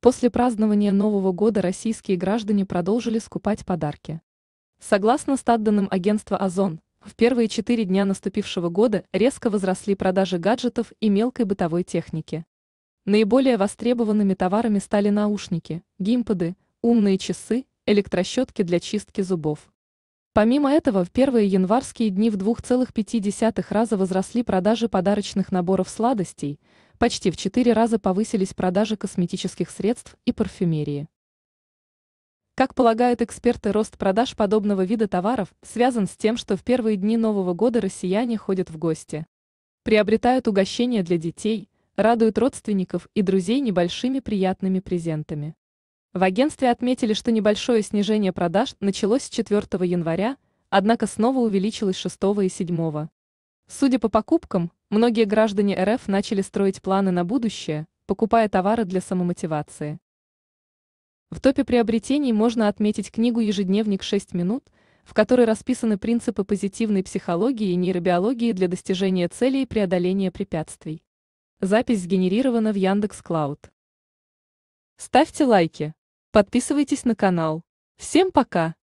После празднования Нового года российские граждане продолжили скупать подарки. Согласно статданным агентства «Озон», в первые четыре дня наступившего года резко возросли продажи гаджетов и мелкой бытовой техники. Наиболее востребованными товарами стали наушники, геймпады, умные часы, электрощетки для чистки зубов. Помимо этого, в первые январские дни в 2,5 раза возросли продажи подарочных наборов сладостей – Почти в четыре раза повысились продажи косметических средств и парфюмерии. Как полагают эксперты, рост продаж подобного вида товаров связан с тем, что в первые дни Нового года россияне ходят в гости. Приобретают угощения для детей, радуют родственников и друзей небольшими приятными презентами. В агентстве отметили, что небольшое снижение продаж началось с 4 января, однако снова увеличилось 6 и 7. Судя по покупкам, Многие граждане РФ начали строить планы на будущее, покупая товары для самомотивации. В топе приобретений можно отметить книгу «Ежедневник 6 минут», в которой расписаны принципы позитивной психологии и нейробиологии для достижения целей и преодоления препятствий. Запись сгенерирована в Яндекс Клауд. Ставьте лайки. Подписывайтесь на канал. Всем пока!